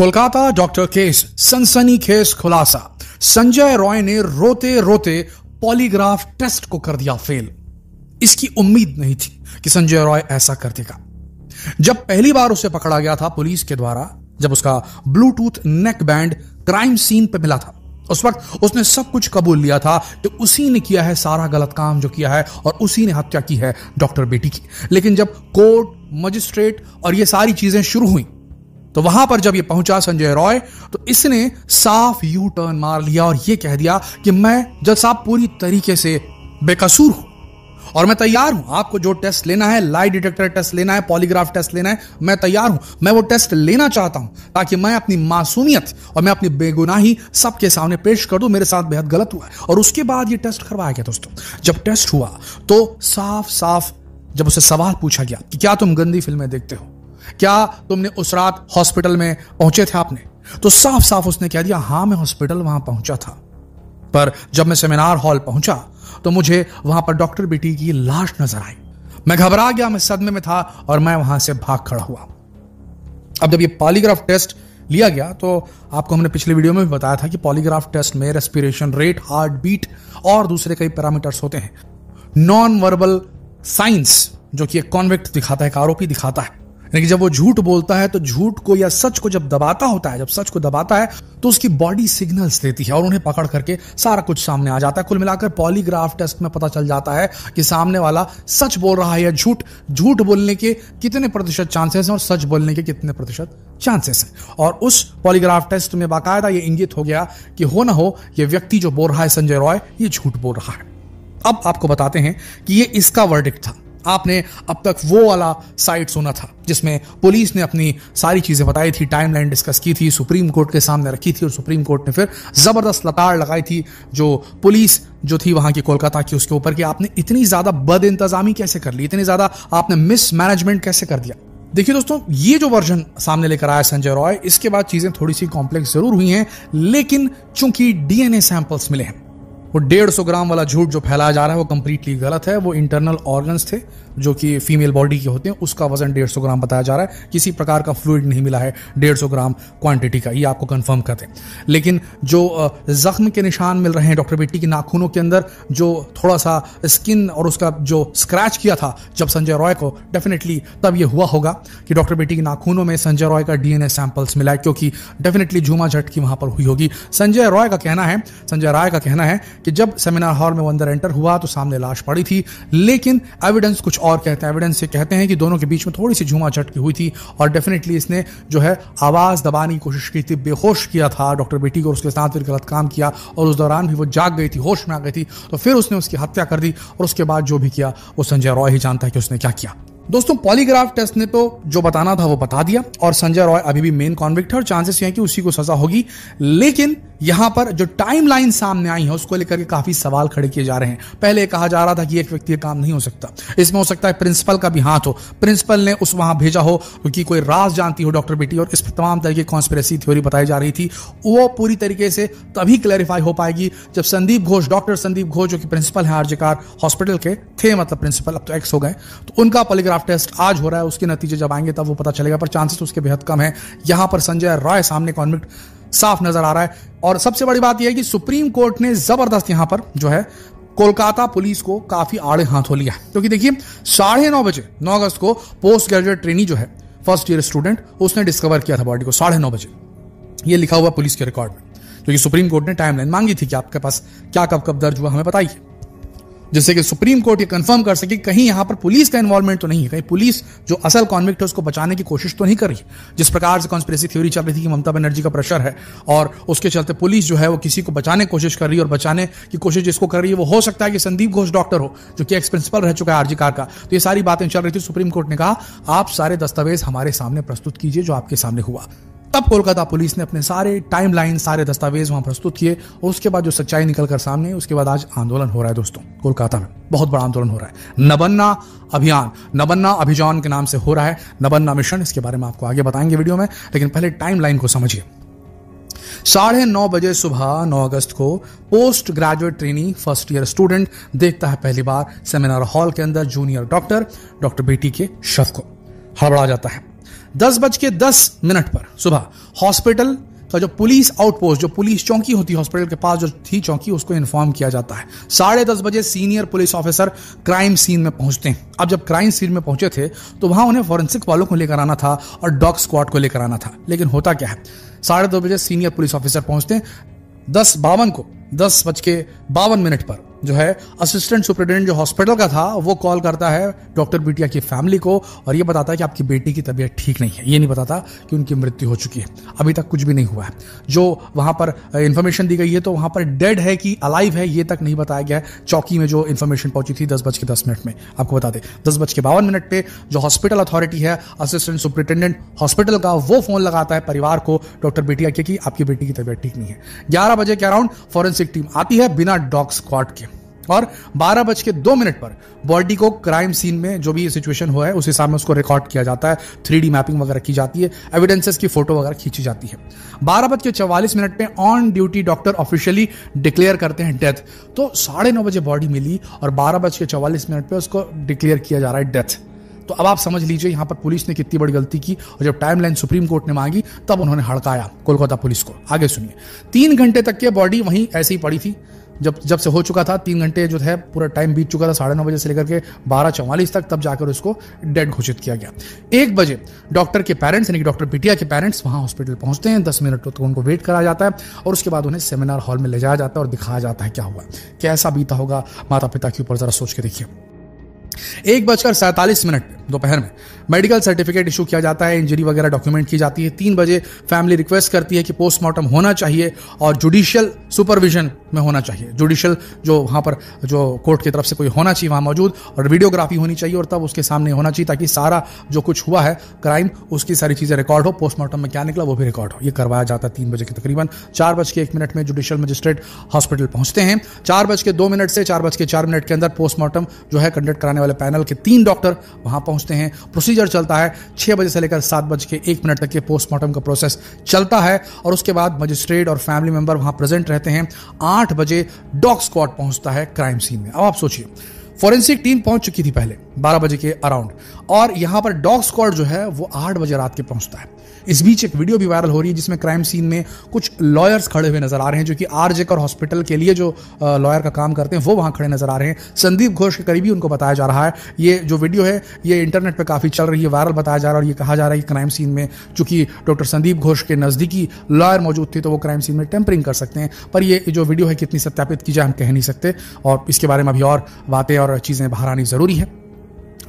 Kolkata doctor case सनसनी खेस खुलासा संजय रॉय ने रोते रोते पॉलीग्राफ टेस्ट को कर दिया फेल इसकी उम्मीद नहीं थी कि संजय रॉय ऐसा कर देगा जब पहली बार उसे पकड़ा गया था पुलिस के द्वारा जब उसका Bluetooth neckband crime scene पर मिला था उस वक्त उसने सब कुछ कबूल लिया था कि उसी ने किया है सारा गलत काम जो किया है और उसी ने हत्या की है डॉक्टर बेटी की लेकिन जब कोर्ट मजिस्ट्रेट और ये सारी चीजें शुरू हुई तो वहां पर जब ये पहुंचा संजय रॉय तो इसने साफ यू टर्न मार लिया और ये कह दिया कि मैं जज साहब पूरी तरीके से बेकसूर हूं और मैं तैयार हूं आपको जो टेस्ट लेना है लाई डिटेक्टर टेस्ट लेना है पॉलीग्राफ टेस्ट लेना है मैं तैयार हूं मैं वो टेस्ट लेना चाहता हूं ताकि मैं अपनी मासूमियत और मैं अपनी बेगुनाही सबके सामने पेश कर दूं मेरे साथ बेहद गलत हुआ है और उसके बाद ये टेस्ट करवाया गया दोस्तों जब टेस्ट हुआ तो साफ साफ जब उसे सवाल पूछा गया कि क्या तुम गंदी फिल्में देखते हो क्या तुमने उस रात हॉस्पिटल में पहुंचे थे आपने तो साफ साफ उसने कह दिया हां मैं हॉस्पिटल वहां पहुंचा था पर जब मैं सेमिनार हॉल पहुंचा तो मुझे वहां पर डॉक्टर बेटी की लाश नजर आई मैं घबरा गया मैं सदमे में था और मैं वहां से भाग खड़ा हुआ अब जब ये पॉलीग्राफ टेस्ट लिया गया तो आपको हमने पिछले वीडियो में भी बताया था कि पॉलीग्राफ टेस्ट में रेस्पिरेशन रेट हार्ट बीट और दूसरे कई पैरामीटर्स होते हैं नॉन वर्बल साइंस जो कि एक कॉन्विक्ट दिखाता है एक आरोपी दिखाता है यानी कि जब वो झूठ बोलता है तो झूठ को या सच को जब दबाता होता है जब सच को दबाता है तो उसकी बॉडी सिग्नल्स देती है और उन्हें पकड़ करके सारा कुछ सामने आ जाता है कुल मिलाकर पॉलीग्राफ टेस्ट में पता चल जाता है कि सामने वाला सच बोल रहा है या झूठ झूठ बोलने के कितने प्रतिशत चांसेस हैं और सच बोलने के कितने प्रतिशत चांसेस हैं और उस पॉलीग्राफ टेस्ट में बाकायदा ये इंगित हो गया कि हो ना हो ये व्यक्ति जो बोल रहा है संजय रॉय ये झूठ बोल रहा है अब आपको बताते हैं कि ये इसका वर्डिक्ट था आपने अब तक वो वाला साइट सुना था जिसमें पुलिस ने अपनी सारी चीजें बताई थी टाइमलाइन डिस्कस की थी सुप्रीम कोर्ट के सामने रखी थी और सुप्रीम कोर्ट ने फिर जबरदस्त लताड़ लगाई थी जो पुलिस जो थी वहां की कोलकाता की उसके ऊपर कि आपने इतनी ज्यादा बद इंतजामी कैसे कर ली इतनी ज्यादा आपने मिसमैनेजमेंट कैसे कर दिया देखिए दोस्तों ये जो वर्जन सामने लेकर आया संजय रॉय इसके बाद चीजें थोड़ी सी कॉम्प्लेक्स जरूर हुई हैं लेकिन चूंकि डीएनए सैंपल्स मिले हैं वो डेढ़ सौ ग्राम वाला झूठ जो फैलाया जा रहा है वो कम्प्लीटली गलत है वो इंटरनल ऑर्गन्स थे जो कि फीमेल बॉडी के होते हैं उसका वजन 150 ग्राम बताया जा रहा है किसी प्रकार का फ्लूड नहीं मिला है 150 ग्राम क्वांटिटी का ये आपको कंफर्म कर दें लेकिन जो जख्म के निशान मिल रहे हैं डॉक्टर बेटी के नाखूनों के अंदर जो थोड़ा सा स्किन और उसका जो स्क्रैच किया था जब संजय रॉय को डेफिनेटली तब ये हुआ होगा कि डॉक्टर बेटी के नाखूनों में संजय रॉय का डीएनए सैंपल्स मिला है क्योंकि डेफिनेटली झूमा की वहां पर हुई होगी संजय रॉय का कहना है संजय राय का कहना है कि जब सेमिनार हॉल में वो अंदर एंटर हुआ तो सामने लाश पड़ी थी लेकिन एविडेंस कुछ और और कहते हैं एविडेंस से कहते हैं कि दोनों के बीच में थोड़ी सी झुमा झटकी हुई थी और डेफिनेटली इसने जो है आवाज़ दबाने की कोशिश की थी बेहोश किया था डॉक्टर बेटी को उसके साथ फिर गलत काम किया और उस दौरान भी वो जाग गई थी होश में आ गई थी तो फिर उसने उसकी हत्या कर दी और उसके बाद जो भी किया वो संजय रॉय ही जानता है कि उसने क्या किया दोस्तों पॉलीग्राफ टेस्ट ने तो जो बताना था वो बता दिया और संजय रॉय अभी भी मेन कॉन्विक्ट है और चांसेस ये हैं कि उसी को सजा होगी लेकिन यहां पर जो टाइमलाइन सामने आई है उसको लेकर के काफी सवाल खड़े किए जा रहे हैं पहले कहा जा रहा था कि एक व्यक्ति काम नहीं हो सकता इसमें हो सकता है प्रिंसिपल का भी हाथ हो प्रिंसिपल ने उस वहां भेजा हो क्योंकि कोई राज जानती हो डॉक्टर बेटी और इस पर तमाम तरह की कॉन्स्पेरेसी थ्योरी बताई जा रही थी वो पूरी तरीके से तभी क्लैरिफाई हो पाएगी जब संदीप घोष डॉक्टर संदीप घोष जो कि प्रिंसिपल है आरजेकार हॉस्पिटल के थे मतलब प्रिंसिपल अब तो एक्स हो गए तो उनका पॉलीग्राफ ड्राफ्ट टेस्ट आज हो रहा है उसके नतीजे जब आएंगे तब वो पता चलेगा पर चांसेस तो उसके बेहद कम है यहां पर संजय रॉय सामने कॉन्विक्ट साफ नजर आ रहा है और सबसे बड़ी बात यह है कि सुप्रीम कोर्ट ने जबरदस्त यहां पर जो है कोलकाता पुलिस को काफी आड़े हाथों लिया क्योंकि तो देखिए साढ़े नौ बजे नौ अगस्त को पोस्ट ग्रेजुएट ट्रेनी जो है फर्स्ट ईयर स्टूडेंट उसने डिस्कवर किया था बॉडी को साढ़े नौ बजे यह लिखा हुआ पुलिस के रिकॉर्ड में क्योंकि सुप्रीम कोर्ट ने टाइमलाइन मांगी थी कि आपके पास क्या कब कब दर्ज हुआ हमें बताइए जिससे कि सुप्रीम कोर्ट ये कंफर्म कर सके कहीं यहाँ पर पुलिस का इन्वॉल्वमेंट तो नहीं है कहीं पुलिस जो असल कॉन्विक्ट है उसको बचाने की कोशिश तो नहीं कर रही जिस प्रकार से कॉन्स्पिरेसी थ्योरी चल रही थी कि ममता बनर्जी का प्रेशर है और उसके चलते पुलिस जो है वो किसी को बचाने की कोशिश कर रही है और बचाने की कोशिश जिसको कर रही है वो हो सकता है कि संदीप घोष डॉक्टर हो जो कि एक्स प्रिंसिपल रह चुका है आरजी कार का तो ये सारी बातें चल रही थी सुप्रीम कोर्ट ने कहा आप सारे दस्तावेज हमारे सामने प्रस्तुत कीजिए जो आपके सामने हुआ तब कोलकाता पुलिस ने अपने सारे टाइम सारे दस्तावेज वहां प्रस्तुत किए और उसके बाद जो सच्चाई निकल कर सामने उसके बाद आज आंदोलन हो रहा है दोस्तों कोलकाता में बहुत बड़ा आंदोलन हो रहा है नबन्ना अभियान नबन्ना अभियान के नाम से हो रहा है नबन्ना मिशन इसके बारे में आपको आगे बताएंगे वीडियो में लेकिन पहले टाइम को समझिए साढ़े नौ बजे सुबह नौ अगस्त को post graduate training first year student देखता है पहली बार सेमिनार हॉल के अंदर जूनियर डॉक्टर डॉक्टर बेटी के शव को हड़बड़ा जाता है दस बज के दस मिनट पर सुबह हॉस्पिटल का जो पुलिस आउटपोस्ट जो पुलिस चौकी होती है हॉस्पिटल के पास जो थी चौकी उसको इन्फॉर्म किया जाता है साढ़े दस बजे senior police officer crime scene में पहुंचते हैं अब जब क्राइम सीन में पहुंचे थे तो वहां उन्हें फॉरेंसिक वालों को लेकर आना था और डॉग स्क्वाड को लेकर आना था लेकिन होता क्या है साढ़े दो बजे सीनियर पुलिस ऑफिसर पहुंचते हैं दस बावन को दस बज के बावन मिनट पर जो है असिस्टेंट सुप्रिटेंडेंट जो हॉस्पिटल का था वो कॉल करता है डॉक्टर बिटिया की फैमिली को और ये बताता है कि आपकी बेटी की तबीयत ठीक नहीं है ये नहीं बताता कि उनकी मृत्यु हो चुकी है अभी तक कुछ भी नहीं हुआ है जो वहाँ पर इन्फॉर्मेशन दी गई है तो वहाँ पर डेड है कि अलाइव है ये तक नहीं बताया गया है चौकी में जो इन्फॉर्मेशन पहुंची थी दस बज के दस मिनट में आपको बता दें दस बज के बावन मिनट पर जो हॉस्पिटल अथॉरिटी है असिस्टेंट सुप्रिटेंडेंट हॉस्पिटल का वो फोन लगाता है परिवार को डॉक्टर बिटिया के कि आपकी बेटी की तबीयत ठीक नहीं है ग्यारह बजे के अराउंड फॉरेंसिक टीम आती है बिना डॉग स्क्वाड के और बारह बज के दो मिनट पर बॉडी को क्राइम सीन में जो भी सिचुएशन हुआ है उस हिसाब में उसको रिकॉर्ड किया जाता है थ्री मैपिंग वगैरह की जाती है एविडेंसेस की फोटो वगैरह खींची जाती है बारह बज के चवालीस मिनट में on duty doctor officially declare करते हैं डेथ तो साढ़े नौ बजे बॉडी मिली और बारह बज के चवालीस मिनट पर उसको डिक्लेयर किया जा रहा है डेथ तो अब आप समझ लीजिए यहां पर पुलिस ने कितनी बड़ी गलती की और जब टाइमलाइन सुप्रीम कोर्ट ने मांगी तब उन्होंने हड़काया कोलकाता पुलिस को आगे सुनिए तीन घंटे तक के बॉडी वहीं ऐसी ही पड़ी थी जब जब से हो चुका था तीन घंटे जो है पूरा टाइम बीत चुका था साढ़े नौ बजे से लेकर के बारह चौवालीस तक तब जाकर उसको डेड घोषित किया गया एक बजे डॉक्टर के पेरेंट्स यानी कि डॉक्टर पिटिया के पेरेंट्स वहाँ हॉस्पिटल पहुँचते हैं दस मिनट तक तो, तो उनको वेट कराया जाता है और उसके बाद उन्हें सेमिनार हॉल में ले जाया जाता है और दिखाया जाता है क्या हुआ कैसा बीता होगा माता पिता के ऊपर ज़रा सोच के देखिए एक बजकर सैंतालीस मिनट दोपहर में मेडिकल सर्टिफिकेट इशू किया जाता है इंजरी वगैरह डॉक्यूमेंट की जाती है तीन बजे फैमिली रिक्वेस्ट करती है कि पोस्टमार्टम होना चाहिए और जुडिशियल सुपरविजन में होना चाहिए जुडिशियल जो वहां पर जो कोर्ट की तरफ से कोई होना चाहिए वहां मौजूद और वीडियोग्राफी होनी चाहिए और तब उसके सामने होना चाहिए ताकि सारा जो कुछ हुआ है क्राइम उसकी सारी चीज़ें रिकॉर्ड हो पोस्टमार्टम में क्या निकला वो भी रिकॉर्ड हो यह करवाया जाता है तीन बजे के तकरीबन चार बज के एक मिनट में जुडिशियल मजिस्ट्रेट हॉस्पिटल पहुंचते हैं चार बज के दो मिनट से चार बज के चार मिनट के अंदर पोस्टमार्टम जो है कंडक्ट कराने वाले पैनल के तीन डॉक्टर वहां पहुंच पहुंचते हैं प्रोसीजर चलता है छह बजे से लेकर सात बज के एक मिनट तक के पोस्टमार्टम का प्रोसेस चलता है और उसके बाद मजिस्ट्रेट और फैमिली मेंबर वहां प्रेजेंट रहते हैं आठ बजे डॉग स्क्वाड पहुंचता है क्राइम सीन में अब आप सोचिए फॉरेंसिक टीम पहुंच चुकी थी पहले बारह बजे के अराउंड और यहां पर डॉग स्क्वाड जो है वो आठ बजे रात के पहुंचता है इस बीच एक वीडियो भी वायरल हो रही है जिसमें क्राइम सीन में कुछ लॉयर्स खड़े हुए नजर आ रहे हैं जो कि आर जेकर हॉस्पिटल के लिए जो लॉयर का काम करते हैं वो वहां खड़े नजर आ रहे हैं संदीप घोष के करीबी उनको बताया जा रहा है ये जो वीडियो है ये इंटरनेट पर काफी चल रही है वायरल बताया जा रहा है और ये कहा जा रहा है कि क्राइम सीन में चूंकि डॉक्टर संदीप घोष के नजदीकी लॉयर मौजूद थे तो वो क्राइम सीन में टेम्परिंग कर सकते हैं पर ये जो वीडियो है कितनी सत्यापित की जाए हम कह नहीं सकते और इसके बारे में अभी और बातें और चीज़ें बाहर आनी ज़रूरी है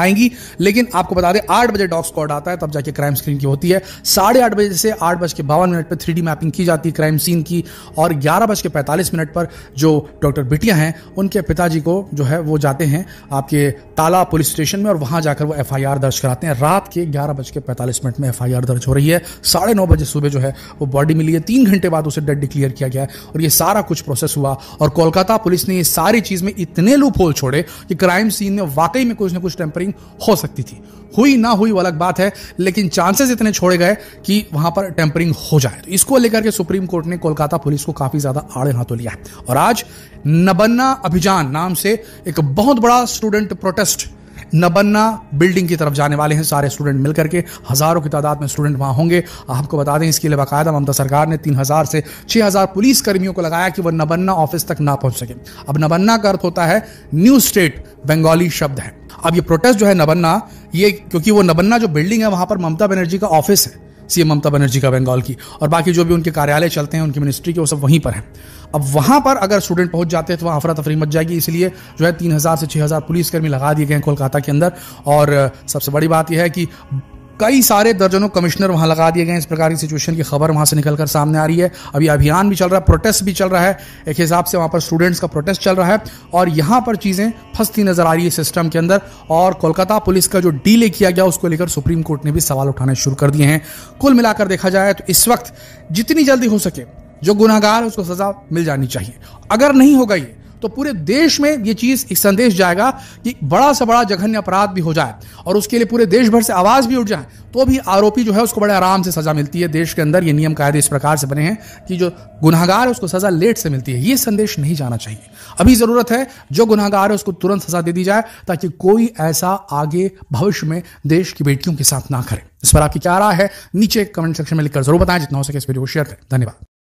आएंगी लेकिन आपको बता दें आठ बजे डॉग स्कॉड आता है तब जाके क्राइम स्क्रीन की होती है साढ़े आठ बजे से आठ बज के बावन मिनट पर थ्री मैपिंग की जाती है क्राइम सीन की और ग्यारह बज के पैंतालीस मिनट पर जो डॉक्टर बिटिया हैं उनके पिताजी को जो है वो जाते हैं आपके ताला पुलिस स्टेशन में और वहां जाकर वो एफ दर्ज कराते हैं रात के ग्यारह बज के पैंतालीस मिनट में एफ दर्ज हो रही है साढ़े नौ बजे सुबह जो है वो बॉडी मिली है तीन घंटे बाद उसे डेड डिक्लेयर किया गया है और ये सारा कुछ प्रोसेस हुआ और कोलकाता पुलिस ने ये सारी चीज में इतने लूप होल छोड़े कि क्राइम सीन में वाकई में कुछ ना कुछ टेम्परे फायरिंग हो सकती थी हुई ना हुई वो अलग बात है लेकिन चांसेस इतने छोड़े गए कि वहां पर टेम्परिंग हो जाए तो इसको लेकर के सुप्रीम कोर्ट ने कोलकाता पुलिस को काफी ज्यादा आड़े हाथों लिया है और आज नबन्ना अभियान नाम से एक बहुत बड़ा स्टूडेंट प्रोटेस्ट नबन्ना बिल्डिंग की तरफ जाने वाले हैं सारे स्टूडेंट मिलकर के हज़ारों की तादाद में स्टूडेंट वहां होंगे आपको बता दें इसके लिए बाकायदा ममता सरकार ने तीन हज़ार से छह हज़ार पुलिस कर्मियों को लगाया कि वह नबन्ना ऑफिस तक ना पहुंच सके अब नबन्ना का अर्थ होता है न्यू स्टेट बंगाली शब्द है अब ये प्रोटेस्ट जो है नबन्ना ये क्योंकि वो नबन्ना जो बिल्डिंग है वहां पर ममता बनर्जी का ऑफिस है सीएम ममता बनर्जी का बंगाल की और बाकी जो भी उनके कार्यालय चलते हैं उनकी मिनिस्ट्री के वो सब वहीं पर हैं अब वहां पर अगर स्टूडेंट पहुंच जाते हैं तो वहां अफरा तफरी मच जाएगी इसलिए जो है तीन हज़ार से छह हज़ार पुलिसकर्मी लगा दिए गए हैं कोलकाता के अंदर और सबसे बड़ी बात यह है कि कई सारे दर्जनों कमिश्नर वहां लगा दिए गए इस प्रकार की सिचुएशन की खबर वहां से निकलकर सामने आ रही है अभी अभियान भी चल रहा है प्रोटेस्ट भी चल रहा है एक हिसाब से वहां पर स्टूडेंट्स का प्रोटेस्ट चल रहा है और यहां पर चीजें फंसती नजर आ रही है सिस्टम के अंदर और कोलकाता पुलिस का जो डीले किया गया उसको लेकर सुप्रीम कोर्ट ने भी सवाल उठाने शुरू कर दिए हैं कुल मिलाकर देखा जाए तो इस वक्त जितनी जल्दी हो सके जो गुनागार है उसको सजा मिल जानी चाहिए अगर नहीं होगा ये तो पूरे देश में ये चीज एक संदेश जाएगा कि बड़ा से बड़ा जघन्य अपराध भी हो जाए और उसके लिए पूरे देश भर से आवाज भी उठ जाए तो भी आरोपी जो है उसको बड़े आराम से सजा मिलती है देश के अंदर ये नियम कायदे इस प्रकार से बने हैं कि जो गुनागार है उसको सजा लेट से मिलती है ये संदेश नहीं जाना चाहिए अभी जरूरत है जो गुनागार है उसको तुरंत सजा दे दी जाए ताकि कोई ऐसा आगे भविष्य में देश की बेटियों के साथ ना करे इस पर आपकी क्या राय है नीचे कमेंट सेक्शन में लिखकर जरूर बताएं जितना हो सके इस वीडियो को शेयर करें धन्यवाद